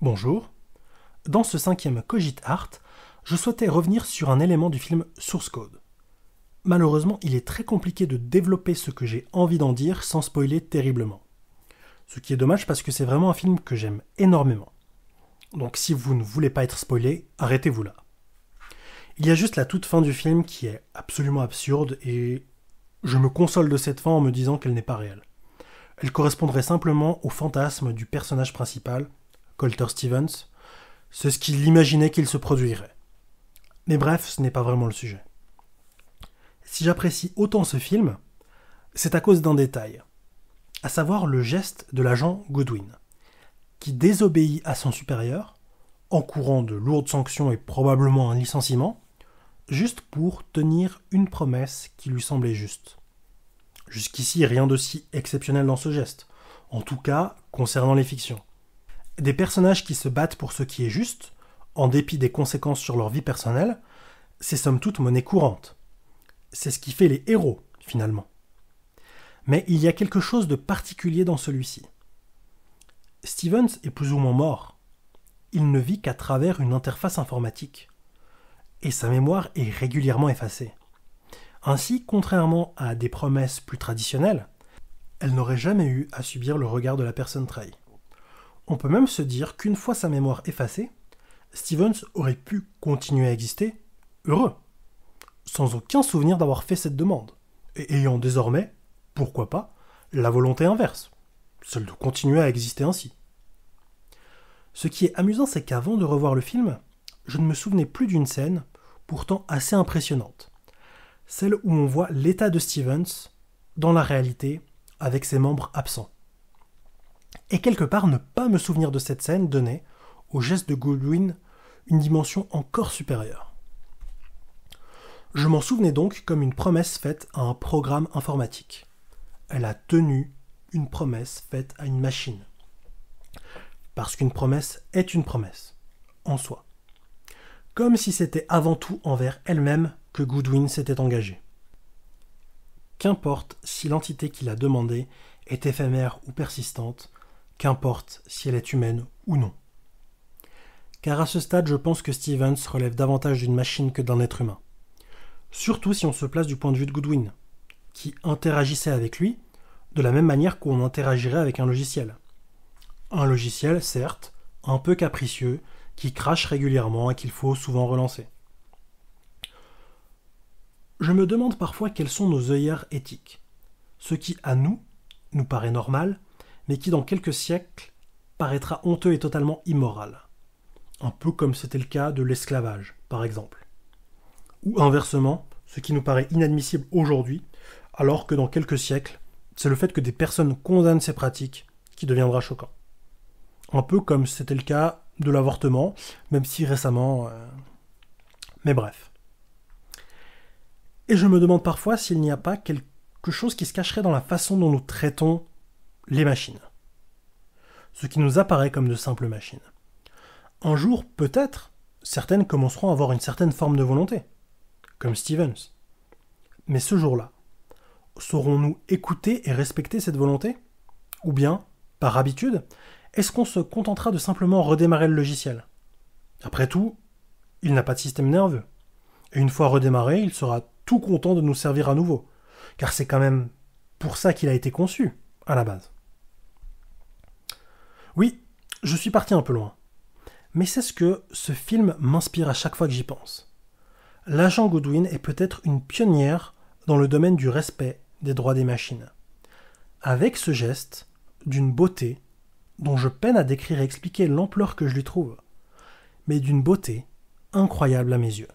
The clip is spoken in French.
Bonjour. Dans ce cinquième Cogit Art, je souhaitais revenir sur un élément du film Source Code. Malheureusement, il est très compliqué de développer ce que j'ai envie d'en dire sans spoiler terriblement. Ce qui est dommage parce que c'est vraiment un film que j'aime énormément. Donc si vous ne voulez pas être spoilé, arrêtez-vous là. Il y a juste la toute fin du film qui est absolument absurde et je me console de cette fin en me disant qu'elle n'est pas réelle. Elle correspondrait simplement au fantasme du personnage principal Colter Stevens, c'est ce qu'il imaginait qu'il se produirait. Mais bref, ce n'est pas vraiment le sujet. Si j'apprécie autant ce film, c'est à cause d'un détail, à savoir le geste de l'agent Godwin, qui désobéit à son supérieur, en courant de lourdes sanctions et probablement un licenciement, juste pour tenir une promesse qui lui semblait juste. Jusqu'ici, rien d'aussi exceptionnel dans ce geste, en tout cas concernant les fictions des personnages qui se battent pour ce qui est juste, en dépit des conséquences sur leur vie personnelle, c'est somme toute monnaie courante. C'est ce qui fait les héros, finalement. Mais il y a quelque chose de particulier dans celui-ci. Stevens est plus ou moins mort. Il ne vit qu'à travers une interface informatique. Et sa mémoire est régulièrement effacée. Ainsi, contrairement à des promesses plus traditionnelles, elle n'aurait jamais eu à subir le regard de la personne trahie. On peut même se dire qu'une fois sa mémoire effacée, Stevens aurait pu continuer à exister, heureux, sans aucun souvenir d'avoir fait cette demande, et ayant désormais, pourquoi pas, la volonté inverse, celle de continuer à exister ainsi. Ce qui est amusant, c'est qu'avant de revoir le film, je ne me souvenais plus d'une scène, pourtant assez impressionnante. Celle où on voit l'état de Stevens dans la réalité avec ses membres absents. Et quelque part, ne pas me souvenir de cette scène donnait, au geste de Goodwin, une dimension encore supérieure. Je m'en souvenais donc comme une promesse faite à un programme informatique. Elle a tenu une promesse faite à une machine. Parce qu'une promesse est une promesse, en soi. Comme si c'était avant tout envers elle-même que Goodwin s'était engagé. Qu'importe si l'entité qui l'a demandée est éphémère ou persistante, qu'importe si elle est humaine ou non. Car à ce stade, je pense que Stevens relève davantage d'une machine que d'un être humain. Surtout si on se place du point de vue de Goodwin, qui interagissait avec lui de la même manière qu'on interagirait avec un logiciel. Un logiciel, certes, un peu capricieux, qui crache régulièrement et qu'il faut souvent relancer. Je me demande parfois quels sont nos œillères éthiques. Ce qui, à nous, nous paraît normal, mais qui dans quelques siècles paraîtra honteux et totalement immoral. Un peu comme c'était le cas de l'esclavage, par exemple. Ou inversement, ce qui nous paraît inadmissible aujourd'hui, alors que dans quelques siècles, c'est le fait que des personnes condamnent ces pratiques qui deviendra choquant. Un peu comme c'était le cas de l'avortement, même si récemment... Euh, mais bref. Et je me demande parfois s'il n'y a pas quelque chose qui se cacherait dans la façon dont nous traitons les machines. Ce qui nous apparaît comme de simples machines. Un jour, peut-être, certaines commenceront à avoir une certaine forme de volonté, comme Stevens. Mais ce jour-là, saurons-nous écouter et respecter cette volonté Ou bien, par habitude, est-ce qu'on se contentera de simplement redémarrer le logiciel Après tout, il n'a pas de système nerveux. Et une fois redémarré, il sera tout content de nous servir à nouveau. Car c'est quand même pour ça qu'il a été conçu, à la base. Oui, je suis parti un peu loin. Mais c'est ce que ce film m'inspire à chaque fois que j'y pense. L'agent Godwin est peut-être une pionnière dans le domaine du respect des droits des machines. Avec ce geste, d'une beauté, dont je peine à décrire et expliquer l'ampleur que je lui trouve, mais d'une beauté incroyable à mes yeux.